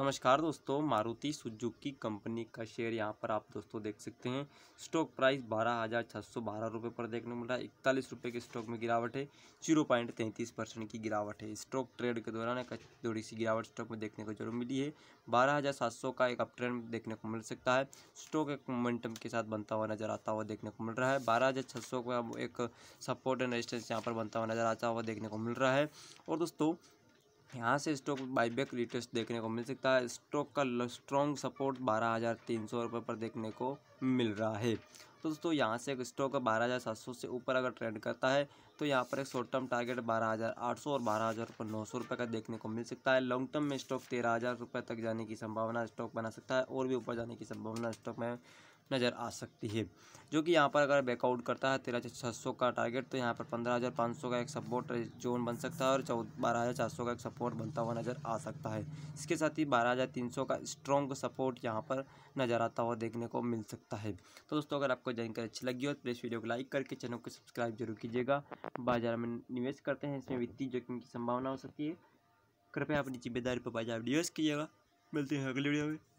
नमस्कार दोस्तों Maruti Suzuki company का शेयर यहाँ पर आप दोस्तों देख सकते हैं स्टॉक प्राइस बारह हज़ार छः सौ बारह रुपये पर देखने को मिल रहा है इकतालीस रुपये के स्टॉक में गिरावट है जीरो पॉइंट तैंतीस परसेंट की गिरावट है स्टॉक ट्रेड के दौरान एक थोड़ी सी गिरावट स्टॉक में देखने को जरूर मिली है बारह हज़ार सात सौ का एक अप ट्रेंड देखने को मिल सकता है स्टॉक एक मोमेंटम के साथ बनता हुआ नजर आता हुआ देखने को मिल रहा है बारह हज़ार छः सौ का एक सपोर्ट एंड रजिस्टेंस यहाँ पर बनता हुआ नजर आता हुआ देखने को मिल रहा है और दोस्तों यहाँ से स्टॉक बाईबैक रिटेस्ट देखने को मिल सकता है स्टॉक का स्ट्रॉन्ग सपोर्ट बारह हज़ार तीन सौ रुपये पर देखने को मिल रहा है तो दोस्तों यहाँ से एक स्टॉक बारह हज़ार सात सौ से ऊपर अगर ट्रेंड करता है तो यहाँ पर एक शॉर्ट टर्म टारगेट बारह हज़ार आठ सौ और बारह हज़ार रुपये नौ सौ रुपये का देखने को मिल सकता है लॉन्ग टर्म में स्टॉक तेरह हज़ार रुपये तक जाने की संभावना स्टॉक बना सकता है और भी ऊपर जाने की संभावना स्टॉक में नज़र आ सकती है जो कि यहाँ पर अगर बैकआउट करता है तेरह छः सौ का टारगेट तो यहाँ पर पंद्रह हज़ार पाँच सौ का एक सपोर्ट जोन बन सकता है और चौदह बारह हज़ार चार सौ का एक सपोर्ट बनता हुआ नज़र आ सकता है इसके साथ ही बारह हज़ार तीन सौ का स्ट्रॉन्ग सपोर्ट यहाँ पर नज़र आता हुआ देखने को मिल सकता है तो दोस्तों अगर आपको जानकारी अच्छी लगी हो तो प्लीज़ वीडियो को लाइक करके चैनल को सब्सक्राइब जरूर कीजिएगा बाजार में निवेश करते हैं इसमें वित्तीय जोखिम की संभावना हो सकती है कृपया अपनी जिम्मेदारी पर बाजार निवेश कीजिएगा मिलते हैं अगले वीडियो में